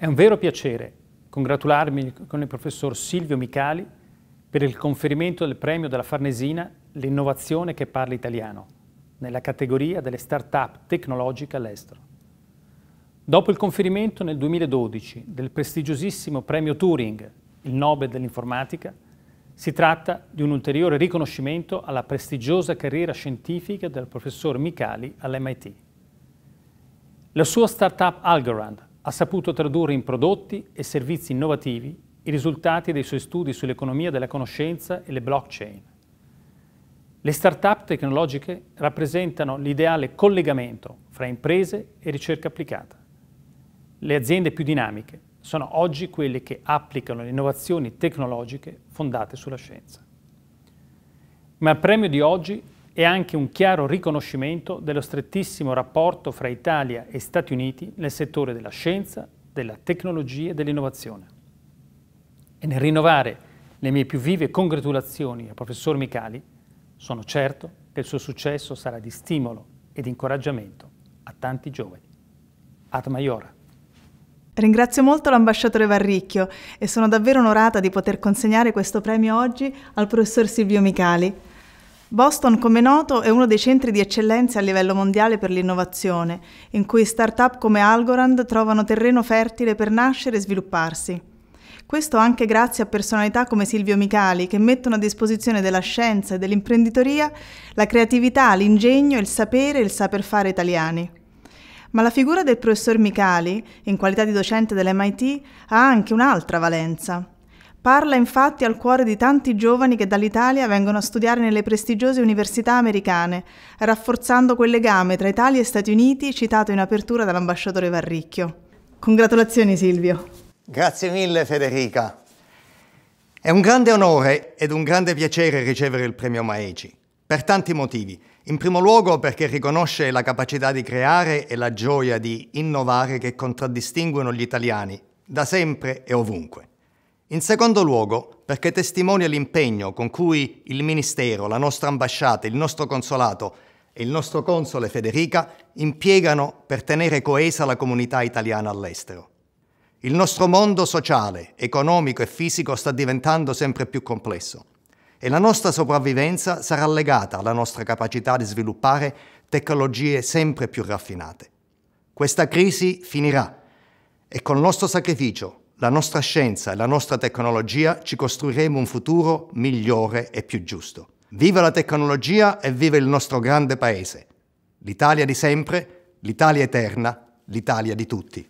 È un vero piacere congratularmi con il professor Silvio Micali per il conferimento del premio della Farnesina L'innovazione che parla italiano nella categoria delle start-up tecnologiche all'estero. Dopo il conferimento nel 2012 del prestigiosissimo premio Turing, il Nobel dell'informatica, si tratta di un ulteriore riconoscimento alla prestigiosa carriera scientifica del professor Micali all'MIT. La sua startup Algorand ha saputo tradurre in prodotti e servizi innovativi i risultati dei suoi studi sull'economia della conoscenza e le blockchain. Le start-up tecnologiche rappresentano l'ideale collegamento fra imprese e ricerca applicata. Le aziende più dinamiche sono oggi quelle che applicano le innovazioni tecnologiche fondate sulla scienza. Ma il premio di oggi e anche un chiaro riconoscimento dello strettissimo rapporto fra Italia e Stati Uniti nel settore della scienza, della tecnologia e dell'innovazione. E nel rinnovare le mie più vive congratulazioni al professor Michali, sono certo che il suo successo sarà di stimolo ed incoraggiamento a tanti giovani. Ad Maiora. Ringrazio molto l'ambasciatore Varricchio e sono davvero onorata di poter consegnare questo premio oggi al professor Silvio Michali. Boston, come noto, è uno dei centri di eccellenza a livello mondiale per l'innovazione, in cui start-up come Algorand trovano terreno fertile per nascere e svilupparsi. Questo anche grazie a personalità come Silvio Micali, che mettono a disposizione della scienza e dell'imprenditoria la creatività, l'ingegno, il sapere e il saper fare italiani. Ma la figura del professor Micali, in qualità di docente dell'MIT, ha anche un'altra valenza. Parla infatti al cuore di tanti giovani che dall'Italia vengono a studiare nelle prestigiose università americane, rafforzando quel legame tra Italia e Stati Uniti citato in apertura dall'ambasciatore Varricchio. Congratulazioni Silvio. Grazie mille Federica. È un grande onore ed un grande piacere ricevere il premio Maeci, per tanti motivi. In primo luogo perché riconosce la capacità di creare e la gioia di innovare che contraddistinguono gli italiani, da sempre e ovunque. In secondo luogo, perché testimonia l'impegno con cui il Ministero, la nostra ambasciata, il nostro consolato e il nostro console Federica impiegano per tenere coesa la comunità italiana all'estero. Il nostro mondo sociale, economico e fisico sta diventando sempre più complesso e la nostra sopravvivenza sarà legata alla nostra capacità di sviluppare tecnologie sempre più raffinate. Questa crisi finirà e col nostro sacrificio la nostra scienza e la nostra tecnologia ci costruiremo un futuro migliore e più giusto. Viva la tecnologia e viva il nostro grande paese. L'Italia di sempre, l'Italia eterna, l'Italia di tutti.